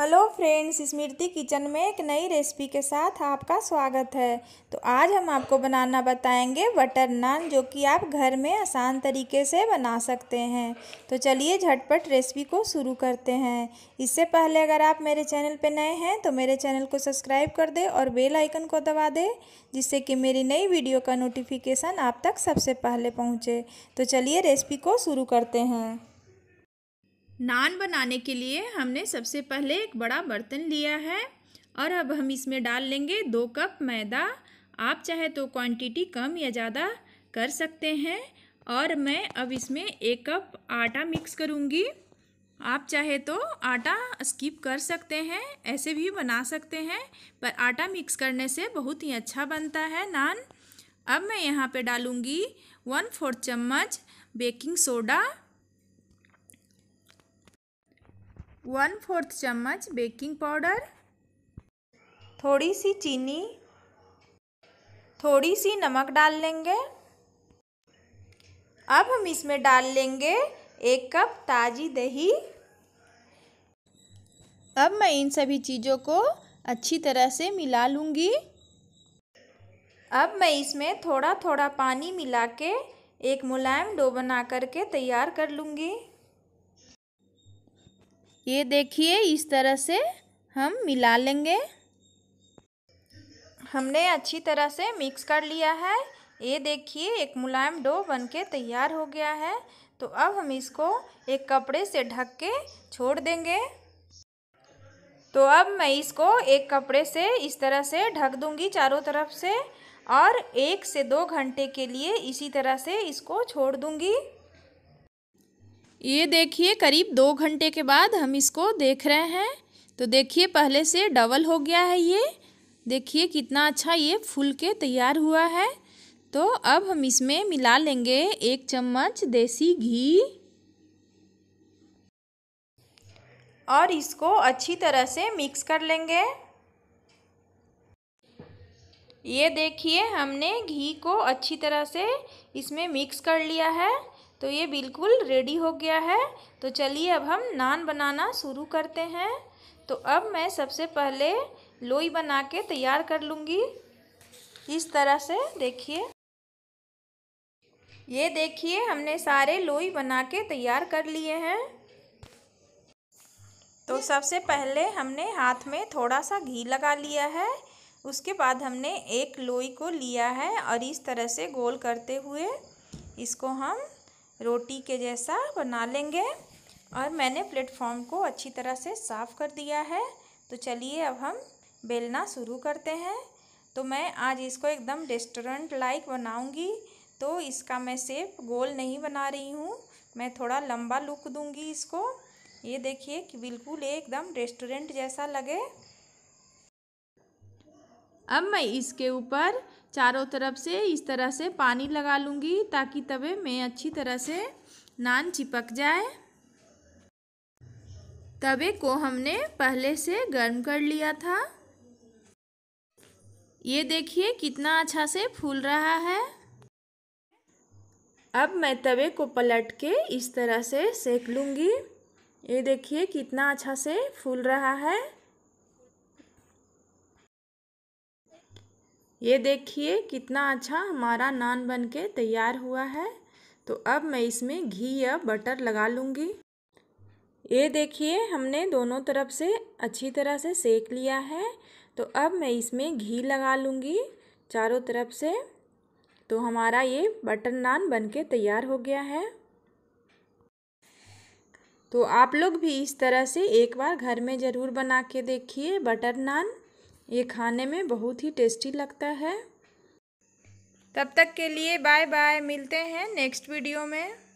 hello friends स्मृति kitchen में एक नई रेसिपी के साथ आपका स्वागत है तो आज हम आपको बनाना बताएंगे बटर नान जो कि आप घर में आसान तरीके से बना सकते हैं तो चलिए झटपट रेसिपी को शुरू करते हैं इससे पहले अगर आप मेरे चैनल पर नए हैं तो मेरे चैनल को सब्सक्राइब कर दें और बेल आइकन को दबा दें जिससे कि मेरी नई वीडियो का नोटिफिकेशन आप तक सबसे पहले पहुँचे तो चलिए रेसिपी को शुरू करते हैं नान बनाने के लिए हमने सबसे पहले एक बड़ा बर्तन लिया है और अब हम इसमें डाल लेंगे दो कप मैदा आप चाहे तो क्वांटिटी कम या ज़्यादा कर सकते हैं और मैं अब इसमें एक कप आटा मिक्स करूँगी आप चाहे तो आटा स्किप कर सकते हैं ऐसे भी बना सकते हैं पर आटा मिक्स करने से बहुत ही अच्छा बनता है नान अब मैं यहाँ पे डालूँगी वन फोर्थ चम्मच बेकिंग सोडा वन फोर्थ चम्मच बेकिंग पाउडर थोड़ी सी चीनी थोड़ी सी नमक डाल लेंगे अब हम इसमें डाल लेंगे एक कप ताज़ी दही अब मैं इन सभी चीज़ों को अच्छी तरह से मिला लूँगी अब मैं इसमें थोड़ा थोड़ा पानी मिला के एक मुलायम डो बना करके तैयार कर लूँगी ये देखिए इस तरह से हम मिला लेंगे हमने अच्छी तरह से मिक्स कर लिया है ये देखिए एक मुलायम डो बन के तैयार हो गया है तो अब हम इसको एक कपड़े से ढक के छोड़ देंगे तो अब मैं इसको एक कपड़े से इस तरह से ढक दूंगी चारों तरफ से और एक से दो घंटे के लिए इसी तरह से इसको छोड़ दूंगी ये देखिए करीब दो घंटे के बाद हम इसको देख रहे हैं तो देखिए पहले से डबल हो गया है ये देखिए कितना अच्छा ये फूल के तैयार हुआ है तो अब हम इसमें मिला लेंगे एक चम्मच देसी घी और इसको अच्छी तरह से मिक्स कर लेंगे ये देखिए हमने घी को अच्छी तरह से इसमें मिक्स कर लिया है तो ये बिल्कुल रेडी हो गया है तो चलिए अब हम नान बनाना शुरू करते हैं तो अब मैं सबसे पहले लोई बना के तैयार कर लूँगी इस तरह से देखिए ये देखिए हमने सारे लोई बना के तैयार कर लिए हैं तो सबसे पहले हमने हाथ में थोड़ा सा घी लगा लिया है उसके बाद हमने एक लोई को लिया है और इस तरह से गोल करते हुए इसको हम रोटी के जैसा बना लेंगे और मैंने प्लेटफॉर्म को अच्छी तरह से साफ़ कर दिया है तो चलिए अब हम बेलना शुरू करते हैं तो मैं आज इसको एकदम रेस्टोरेंट लाइक बनाऊंगी तो इसका मैं सेप गोल नहीं बना रही हूँ मैं थोड़ा लंबा लुक दूंगी इसको ये देखिए कि बिल्कुल एकदम रेस्टोरेंट जैसा लगे अब मैं इसके ऊपर चारों तरफ से इस तरह से पानी लगा लूँगी ताकि तवे में अच्छी तरह से नान चिपक जाए तवे को हमने पहले से गर्म कर लिया था ये देखिए कितना अच्छा से फूल रहा है अब मैं तवे को पलट के इस तरह से सेक लूँगी ये देखिए कितना अच्छा से फूल रहा है ये देखिए कितना अच्छा हमारा नान बन के तैयार हुआ है तो अब मैं इसमें घी या बटर लगा लूँगी ये देखिए हमने दोनों तरफ से अच्छी तरह से सेक लिया है तो अब मैं इसमें घी लगा लूँगी चारों तरफ से तो हमारा ये बटर नान बनके तैयार हो गया है तो आप लोग भी इस तरह से एक बार घर में ज़रूर बना के देखिए बटर नान ये खाने में बहुत ही टेस्टी लगता है तब तक के लिए बाय बाय मिलते हैं नेक्स्ट वीडियो में